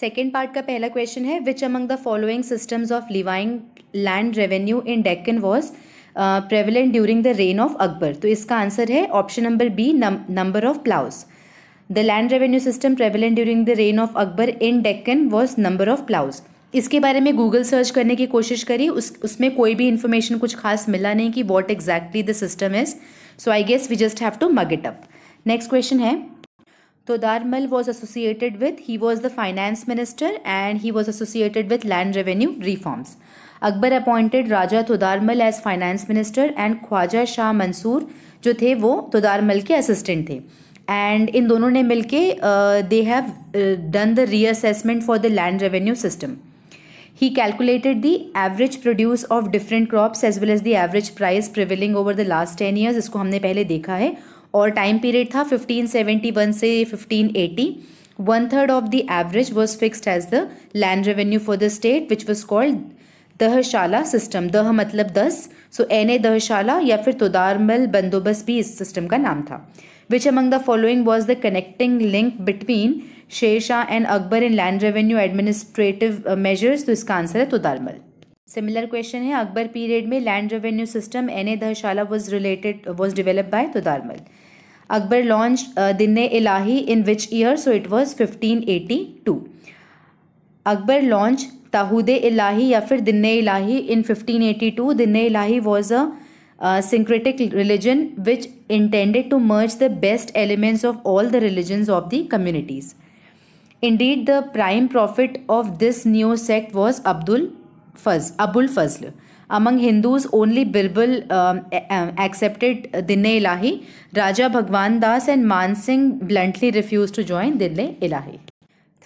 Second part का पहला question है which among the following systems of levying land revenue in Deccan was prevalent during the reign of Akbar तो इसका answer है option number B number of ploughs the land revenue system prevalent during the reign of Akbar in Deccan was number of ploughs इसके बारे में Google search करने की कोशिश करी उस उसमें कोई भी इन्फॉर्मेशन कुछ खास मिला नहीं कि what exactly the system is so I guess we just have to mug it up next question है तो Todarmal was associated with he was the finance minister and he was associated with land revenue reforms Akbar appointed Raja Todarmal as finance minister and Khwaja Shah Mansur जो थे वो मल के assistant थे and in दोनों ने मिलके they have done the reassessment for the land revenue system he calculated the average produce of different crops as well as the average price prevailing over the last ten years इसको हमने पहले देखा है और time period था 1571 से 1580 one third of the average was fixed as the land revenue for the state which was called Dahshala system दह मतलब दस सो एन ए दहशाला या फिर तुदारमल बंदोबस्त भी इस सिस्टम का नाम था which among the following was the connecting link between Sher Shah and Akbar in land revenue administrative measures तो इसका आंसर है तुदारमल सिमिलर क्वेश्चन है अकबर पीरियड में land revenue system an a Dahshala was related was develop by Todarmal Akbar launched uh, Dinne-Ilahi in which year? So it was 1582. Akbar launched Tahude-Ilahi या फिर Dinne-Ilahi in 1582. Dinne-Ilahi was a uh, syncretic religion which intended to merge the best elements of all the religions of the communities. Indeed, the prime prophet of this new sect was Abdul Fazl, Abul Fazl. Among Hindus only Birbal accepted Din-i-Ilahi Raja Bhagwan Das and Man Singh Singh refuse to join Din-i-Ilahi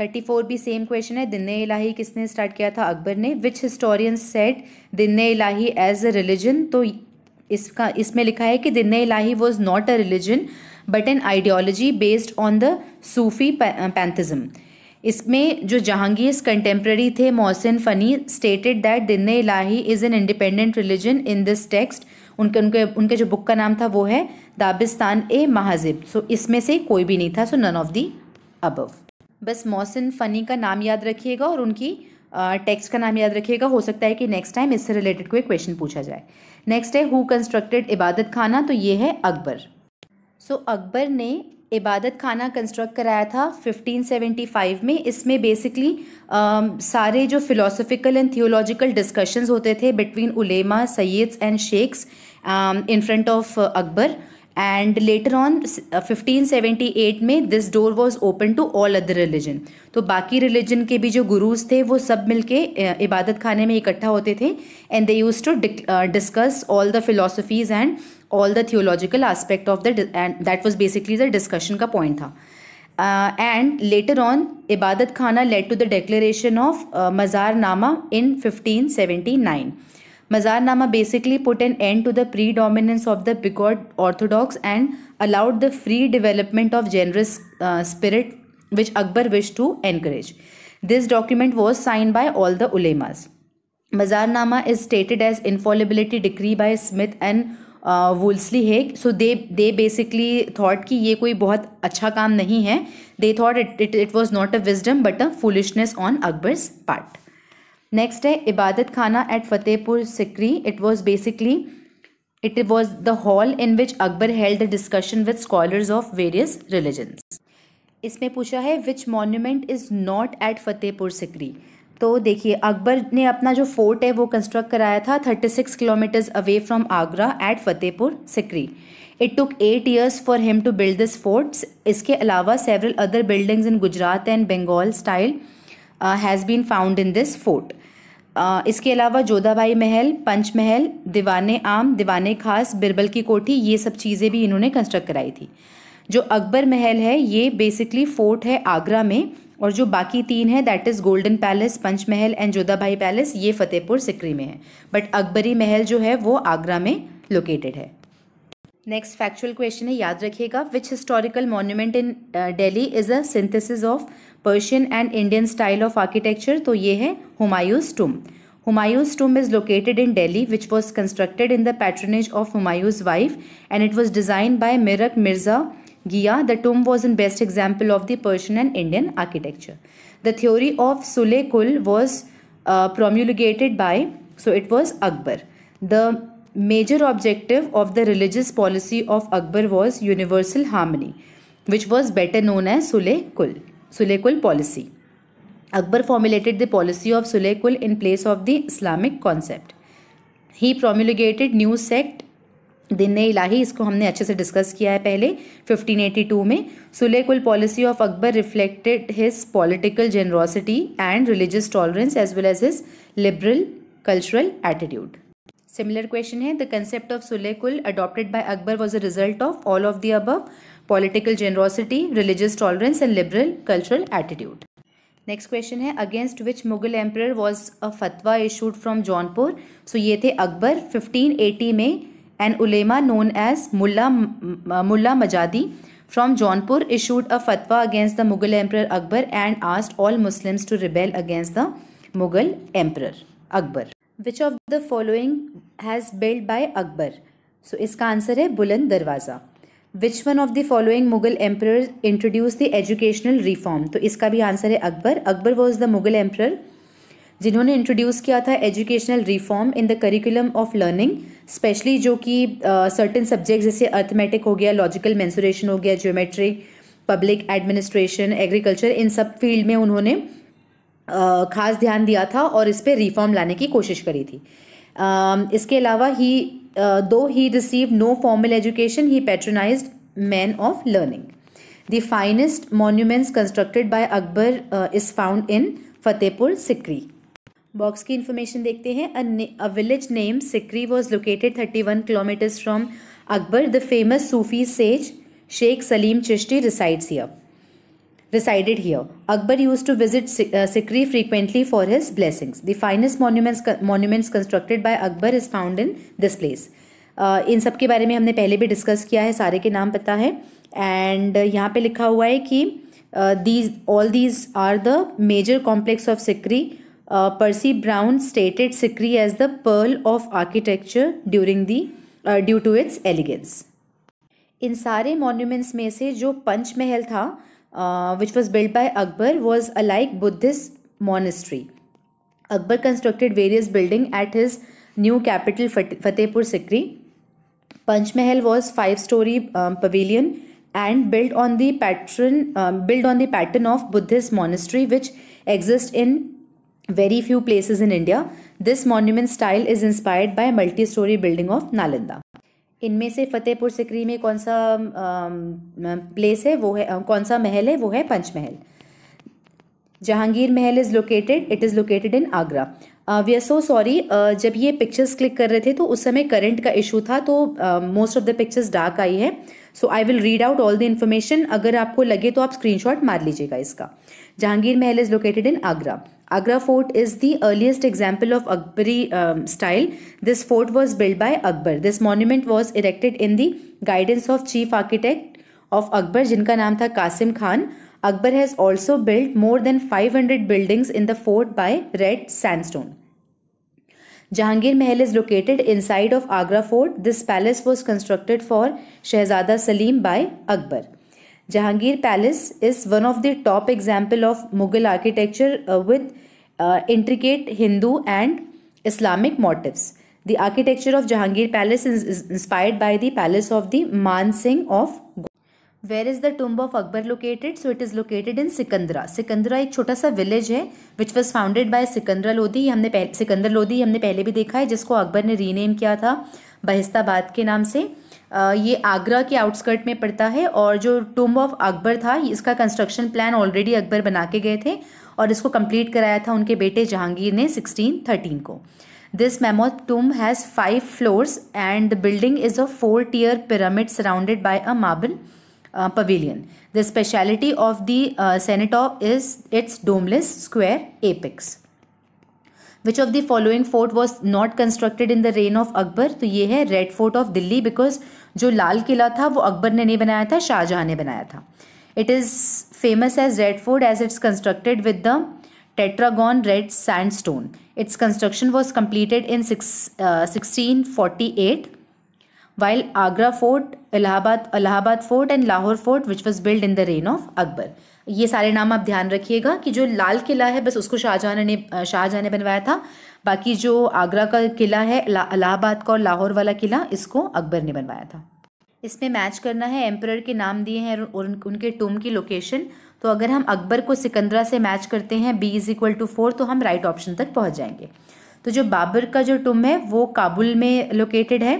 thirty four भी same question है दिने इलाही किसने start किया था अकबर ने विच historian set दिन इलाही as a religion तो इसका इसमें लिखा है कि Din-i-Ilahi was not a religion but an ideology based on the Sufi pantheism इसमें जो जहांगीर कंटेम्प्रेरी थे Mohsin funny stated that Din-i-Ilahi is an independent religion in this text उनके उनके उनके जो बुक का नाम था वो है दाबिस्तान ए महाजिब सो इसमें से कोई भी नहीं था so none of the above बस मोहसिन फ़नी का नाम याद रखिएगा और उनकी टेक्स्ट का नाम याद रखिएगा हो सकता है कि नेक्स्ट टाइम इससे रिलेटेड कोई क्वेश्चन पूछा जाए नेक्स्ट है हु कंस्ट्रक्टेड इबादत खाना तो ये है अकबर सो so, अकबर ने इबादत खाना कंस्ट्रक्ट कराया था 1575 में इसमें बेसिकली um, सारे जो फिलोसफिकल एंड थियोलॉजिकल डिस्कशंस होते थे between ulema Sayyids and sheikhs in front of Akbar and later on 1578 में this door was open to all other religion तो बाकी रिलीजन के भी जो गुरुज़ थे वो सब मिलके uh, इबादत खाने में इकट्ठा होते थे and they use to discuss all the philosophies and all the theological aspect of the and that was basically the discussion का पॉइंट था and later on Ibadat Khana led to the declaration of Mazarnama in nine Mazarnama basically put an end to the predominance of the bigot Orthodox and allowed the free development of generous uh, spirit which Akbar wished to encourage. This document was signed by all the ulemas. Mazarnama is stated as infallibility decree by Smith and Wolseley Haig so they basically thought thought कि ये कोई बहुत अच्छा a नहीं है they thought it it it was not a wisdom but a foolishness next है Ibadat Khana at Fatehpur Sikri it was basically it was the hall in which Akbar held discussion with scholars of various various इसमें पूछा है which monument is not at Fatehpur Sikri तो देखिए अकबर ने अपना जो fort है वो कंस्ट्रक्ट कराया था thirty six kilometres away from Agra at Fatehpur Sikri it took eight years for him to build this forts इसके अलावा several other buildings in Gujarat and Bengal style has been found in this fort इसके अलावा जोधाबाई महल पंच महल दीवाने आम दीवाने खास बिरबल की कोठी ये सब चीज़ें भी इन्होंने कंस्ट्रक्ट कराई थी जो अकबर महल है ये बेसिकली फोर्ट है आगरा में और जो बाकी तीन है that is golden palace Panch Mahal and Jodha Bai palace ये फतेहपुर सिकरी में है बट अकबरी महल जो है वो आगरा में लोकेटेड है नेक्स्ट फैक्चुअल क्वेश्चन है याद रखिएगा which historical monument in Delhi is a synthesis of Persian and Indian style of architecture तो ये है Humayun's tomb Humayun's tomb is located in Delhi which was constructed in the patronage of Humayun's wife and it was design by Mirak Mirza Ghiyas the tomb was in best example of the Persian and Indian architecture the theory of Sulh-i-Kul was promulgated by so it was Akbar the major objective of the religious policy of Akbar was universal harmony, which was better known as Sulekul, Sulekul policy. Akbar formulated the policy of Sulekul in place of the Islamic concept. He promulgated new sect दिन इलाही इसको हमने अच्छे से discuss किया है पहले 1582 में सुले कुल policy of Akbar reflected his political generosity and religious tolerance as well as his liberal cultural attitude similar question है द कंसेप्ट ऑफ कुल adopted by Akbar was a result of all of the above political generosity religious tolerance and liberal cultural attitude next question है against which Mughal emperor was a फतवा issued from Jaunpur सो ये थे अकबर 1580 में an उलेमा known as मुल्ला मुल्ला मजादी फ्रॉम जौनपुर इशूड अ फतवा against the Mughal emperor Akbar and asked all Muslims to rebel against the Mughal emperor Akbar which of the following has build by Akbar so इसका आंसर है Buland Darwaza which one of the following Mughal emperor introduce the educational reform तो इसका भी answer है Akbar Akbar was the Mughal emperor जिन्होंने introduce किया था educational reform in the curriculum of learning specially जो कि सर्टेन सब्जेक्ट जैसे अर्थमेटिक हो गया लॉजिकल मैंसुरेशन हो गया ज्योमेट्री पब्लिक एडमिनिस्ट्रेशन एग्रीकल्चर इन सब फील्ड में उन्होंने ख़ास ध्यान दिया था और इस पर रिफॉर्म लाने की कोशिश करी थी इसके अलावा he though he receive no formal education he patronize men of learning the finest monuments constructed by Akbar is found in Fatehpur Sikri box की इन्फॉर्मेशन देखते हैं a village name Sikri was located thirty one kilometres from Akbar the famous Sufi sage Sheikh Salim Chishti resides here resided here. Akbar used to visit uh, Sikri frequently for his blessings. The finest monuments monuments constructed by Akbar is found in this place. Uh, इन सब के बारे में हमने पहले भी discuss किया है सारे के नाम पता है एंड uh, यहाँ पे लिखा हुआ है कि these all these are the major complex of Sikri Percy Brown stated Sikri as the pearl of architecture during the due to its elegance इन सारे मॉन्यूमेंट्स में से जो पंचमहल था Uh, which was built by Akbar was a like Buddhist monastery. Akbar constructed various buildings at his new capital Fatehpur Sikri. Panchmahal was five-story um, pavilion and built on the pattern um, built on the pattern of Buddhist monastery which exists in very few places in India. This monument style is inspired by multi-story building of Nalanda. इनमें से फतेहपुर सिकरी में कौन सा place है वो है कौन सा महल है वो है Panch Mahal Jahangir Mahal is located it is located in Agra we are so sorry जब ये पिक्चर्स क्लिक कर रहे थे तो उस समय करंट का इशू था तो most of the pictures dark आई है so I will read out all the information अगर आपको लगे तो आप स्क्रीनशॉट मार लीजिएगा इसका Jahangir Mahal is located in Agra Agra fort is the earliest example of Akbari um, style. This fort was built by Akbar. This monument was erected in the guidance of chief architect of Akbar jinka नाम था Qasim Khan. Akbar has also built more than 500 buildings in the fort by red sandstone. Jahangir Mahal is located inside of Agra fort. This palace was constructed for Shahzada Salim by Akbar. Jahangir palace is one of the top example of Mughal architecture with intricate Hindu and Islamic motif the architecture of Jahangir palace is inspired by palace of the Man Singh of where is the tomb of Akbar located so it is located in Sikandra Sikandra एक छोटा सा village है which was founded by Sikandra Lodi हमने पहले सिकंदर लोधी हमने पहले भी देखा है जिसको अकबर ने रीनेम किया था बहिस्ताबाद के नाम से ये आगरा के आउटस्कर्ट में पड़ता है और जो टुम्ब ऑफ अकबर था इसका कंस्ट्रक्शन प्लान ऑलरेडी अकबर बना के गए थे और इसको कंप्लीट कराया था उनके बेटे जहांगीर ने 1613 को this mammoth tomb has five floors and the building is a four tier pyramid surrounded by a marble pavilion the speciality of the cenotaph is its domeless square apex which of the following fort was not constructed in the reign of Akbar तो ये है red fort of Delhi because जो लाल किला था वो अकबर ने नहीं बनाया था शाहजहाँ ने बनाया था it is famous as red fort as it's constructed with the tetragon red sandstone its construction was completed in sixteen forty eight while Agra fort Allahabad Allahabad fort and Lahore fort which was build in the reign of Akbar ये सारे नाम आप ध्यान रखिएगा कि जो लाल किला है बस उसको शाहजहां ने शाहजहां ने बनवाया था बाकी जो आगरा का किला है इलाहाबाद का और लाहौर वाला किला इसको अकबर ने बनवाया था इसमें मैच करना है एम्पर के नाम दिए हैं और उनके टूम की लोकेशन तो अगर हम अकबर को सिकंदरा से मैच करते हैं B is equal to four तो हम राइट ऑप्शन तक पहुँच जाएंगे तो जो बाबर का जो टुम है वो काबुल में लोकेटेड है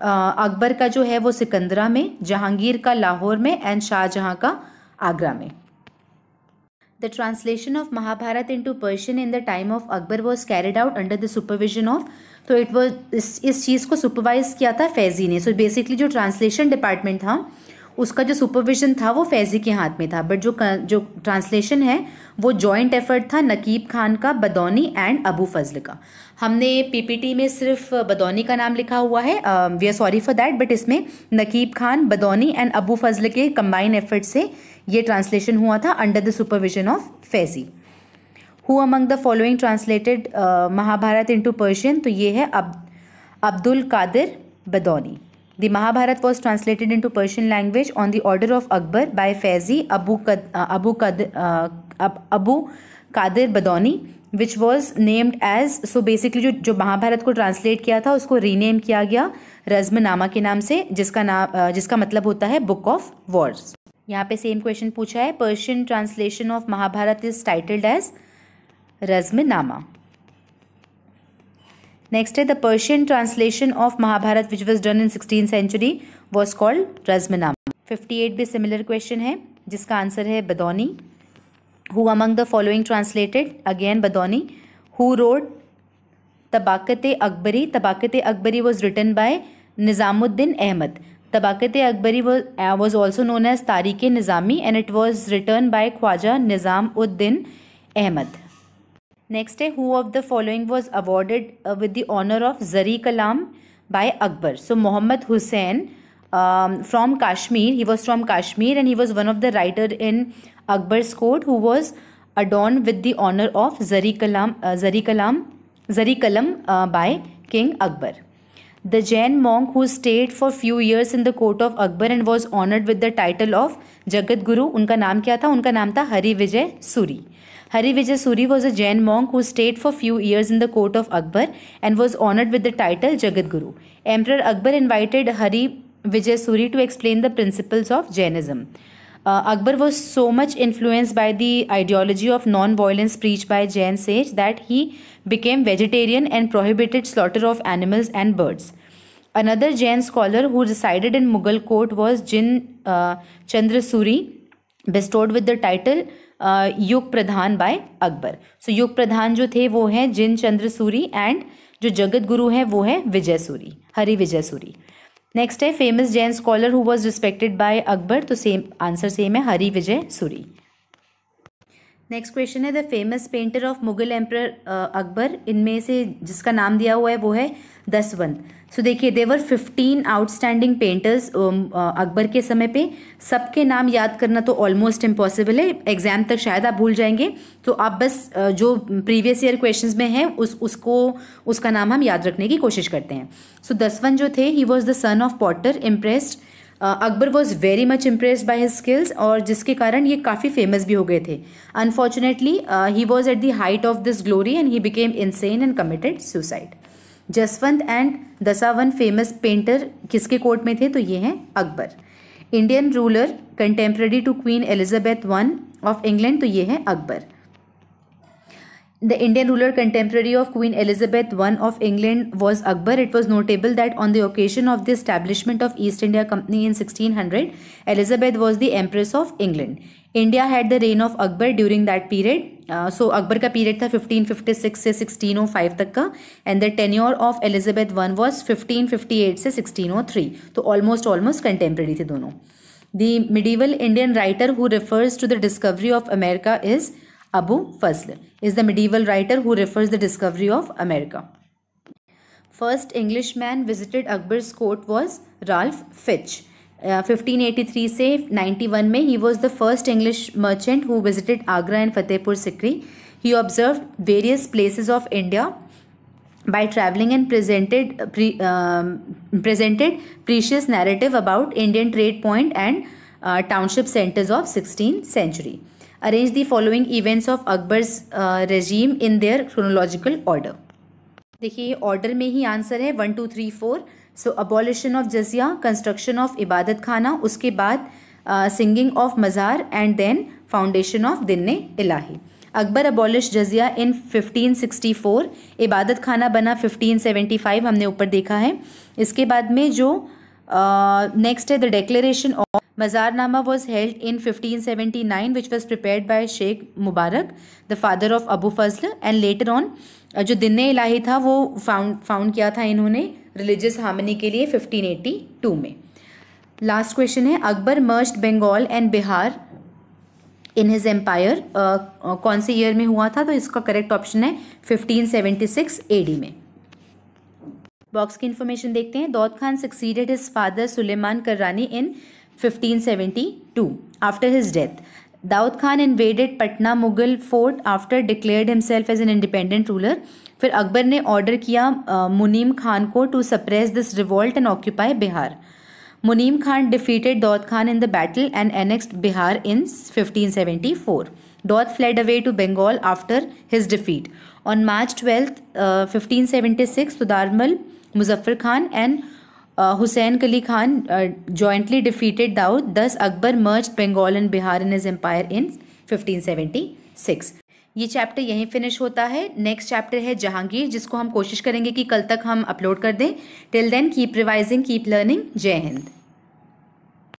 अकबर का जो है वो सिकंदरा में जहांगीर का लाहौर में एंड शाहजहां का आगरा में the translation of Mahabharata into Persian in the time of Akbar was carried out under the supervision of तो इट वॉज इस चीज़ को सुपरवाइज किया था फैजी ने सो बेसिकली जो ट्रांसलेशन डिपार्टमेंट था उसका जो सुपरविजन था वो फैज़ी के हाथ में था बट जो जो ट्रांसलेशन है वो जॉइंट एफर्ट था नकीब खान का बदौनी एंड अबू फजल का हमने पीपीटी में सिर्फ बदौनी का नाम लिखा हुआ है we are sorry for that but इसमें नकीब खान बदौनी एंड अबू फजल के कम्बाइन एफर्ट से ये ट्रांसलेशन हुआ था under the supervision of Faizi who among the following translated Mahabharata into Persian तो ये है अब Abdul Qadir Badauni the Mahabharata was translated into Persian language on the order of Akbar by Faizi Abu कद अबू कद Abu Qadir Badauni which was named as so basically जो जो महाभारत को ट्रांसलेट किया था उसको रीनेम किया गया रज्म नामा के नाम से जिसका नाम uh, जिसका मतलब होता है बुक ऑफ वॉर्स यहाँ पे सेम क्वेश्चन पूछा है Persian translation of Mahabharata is titled as Razmnama next है the Persian translation of Mahabharata which was done in sixteen century was called Razmnama fifty eight भी सिमिलर क्वेश्चन है जिसका आंसर है Badauni who among the following translated again Badauni who wrote Tabaqat Akbari Tabaqat Akbari was written by Nizamuddin Ahmad Tabaqat Akbari was also known as Tarikh Nizami and it was written bye Khwaja Nizam Uddin Ahmad next है who of the following was awarded with the honour of Zari Kalam by Akbar so Mohammad Hussain from Kashmir he was from Kashmir and he was one of the writer in Akbar स्कोट who was adorned with the honour of Zari Kalam Zari Kalam Zari Kalam by king Akbar the Jain monk who stayed for few years in the court of Akbar and was honoured with the title of Jagat Guru उनका नाम क्या था उनका नाम था हरी विजय Suri Suri was a Jain monk who stayed for few years in the court of Akbar and was honored with the title Jagadguru. Emperor Akbar invited Hari Suri to explain the principles of Jainism. Uh, Akbar was so much influenced by the ideology of non-violence preached by Jain sage that he became vegetarian and prohibited slaughter of animals and birds. Another Jain scholar who resided in Mughal court was Jin uh, Chandrasuri, bestowed with the title युग प्रधान bye Akbar सो युग प्रधान जो थे वो हैं जिन चंद्र Suri and जो जगत गुरु हैं वो है विजय सूरी हरि विजय सूरी नेक्स्ट है famous Jain scholar who was respected by Akbar तो सेम आंसर सेम है हरि विजय सूरी नेक्स्ट क्वेश्चन है the famous painter of Mughal emperor Akbar इनमें से जिसका नाम दिया हुआ है वो है दसवंत सो देखिए there were fifteen outstanding painters Akbar के समय पे सबके नाम याद करना तो ऑलमोस्ट इम्पॉसिबल है एग्जाम तक शायद आप भूल जाएंगे तो आप बस uh, जो प्रीवियस ईयर क्वेश्चंस में है उस उसको उसका नाम हम याद रखने की कोशिश करते हैं सो so, दसवंत जो थे he was the son of potter impressed Akbar was very much impressed by his skills और जिसके कारण ये काफ़ी फेमस भी हो गए थे unfortunately he was at the height of this glory and he became insane and committed suicide Jaswant and Dasawan famous painter किसके कोर्ट में थे तो ये हैं Akbar Indian ruler contemporary to queen Elizabeth one of England तो ये है Akbar The Indian ruler contemporary of Queen Elizabeth I of England was Akbar. It was notable that on the occasion of the establishment of East India Company in 1600, Elizabeth was the Empress of England. India had the reign of Akbar during that period. Uh, so Akbar का period 1556 से 1605 तक and the tenure of Elizabeth I was 1558 से 1603 So almost, contemporary contemporary dono. The medieval Indian writer who refers to the discovery of America is Abu Fazl is the medieval writer who refers the discovery of America. First Englishman visited Akbar's court was Ralph Fitch. Uh, 1583 से 91 में he was the first English merchant who visited Agra and Fatehpur Sikri. He observed various places of India by traveling and presented pre, um, presented precious narrative about Indian trade point and uh, township centers of 16th century. arrange the following events of Akbar's uh, regime in their chronological order. देखिए order में ही answer है one two three four so abolition of जजिया construction of Ibadat Khana उसके बाद singing of मज़ार and then foundation of Din Ilahi Akbar abolish जजिया इन 1564 इबादत खाना बना 1575 हमने ऊपर देखा है इसके बाद में जो नेक्स्ट uh, है the of held in fifteen seventy nine which was prepare by Sheikh Mubarak the father of Abu Fazal and later on जो दिन इलाही था वो फाउंड फाउंड किया था इन्होंने रिलीजियस हार्मनी के लिए फिफ्टीन एटी टू में लास्ट क्वेश्चन है Akbar merged Bengal and Bihar in his empire कौन से ईयर में हुआ था तो इसका करेक्ट ऑप्शन है फिफ्टीन सिक्स ए डी में बॉक्स की इन्फॉर्मेशन देखते हैं Daud Khan succeeded his father Suleman Karrani in 1572 after his death. Daud Khan invaded Patna Mughal fort after declared himself as an independent ruler. फिर अकबर order ऑर्डर किया Munim Khan ko to suppress this revolt and occupy Bihar. Munim Khan defeated Daud Khan in the battle and annexed Bihar in 1574. Doth fled away to Bengal after his defeat. On March 12, uh, 1576, Sudarmal, Muzaffar Khan and Hussain Quli Khan jointly defeated Daud thus Akbar merge Bengal and Bihar in his empire in fifteen seventy six ये chapter यहीं finish होता है next chapter है जहांगीर जिसको हम कोशिश करेंगे कि कल तक हम अपलोड कर दें till then keep revising keep learning Jai Hind